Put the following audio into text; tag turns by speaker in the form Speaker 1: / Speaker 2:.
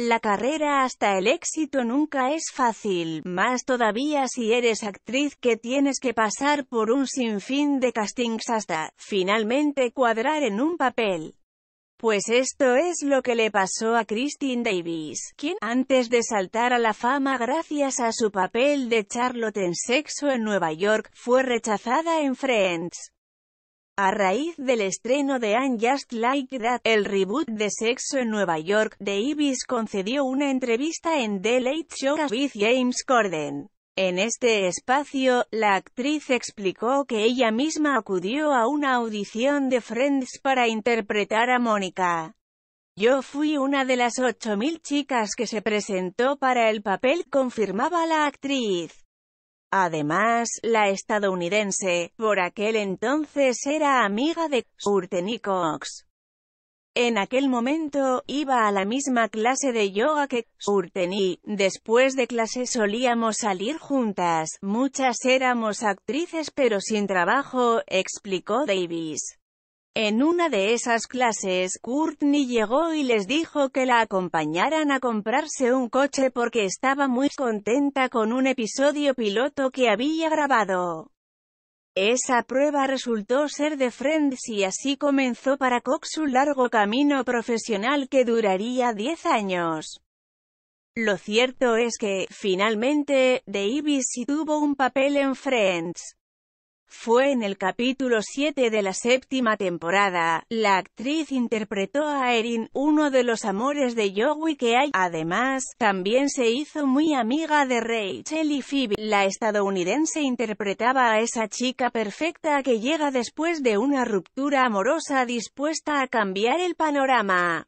Speaker 1: La carrera hasta el éxito nunca es fácil, más todavía si eres actriz que tienes que pasar por un sinfín de castings hasta, finalmente, cuadrar en un papel. Pues esto es lo que le pasó a Christine Davis, quien, antes de saltar a la fama gracias a su papel de Charlotte en Sexo en Nueva York, fue rechazada en Friends. A raíz del estreno de I'm Just Like That, el reboot de Sexo en Nueva York, Davis concedió una entrevista en The Late Show with James Corden. En este espacio, la actriz explicó que ella misma acudió a una audición de Friends para interpretar a Mónica. Yo fui una de las 8.000 chicas que se presentó para el papel, confirmaba la actriz. Además, la estadounidense, por aquel entonces era amiga de Courtney Cox. En aquel momento, iba a la misma clase de yoga que Courtney. Después de clase solíamos salir juntas, muchas éramos actrices pero sin trabajo, explicó Davis. En una de esas clases, Courtney llegó y les dijo que la acompañaran a comprarse un coche porque estaba muy contenta con un episodio piloto que había grabado. Esa prueba resultó ser de Friends y así comenzó para Cox su largo camino profesional que duraría 10 años. Lo cierto es que, finalmente, Davis sí tuvo un papel en Friends. Fue en el capítulo 7 de la séptima temporada, la actriz interpretó a Erin, uno de los amores de Joey que hay. Además, también se hizo muy amiga de Rachel y Phoebe. La estadounidense interpretaba a esa chica perfecta que llega después de una ruptura amorosa dispuesta a cambiar el panorama.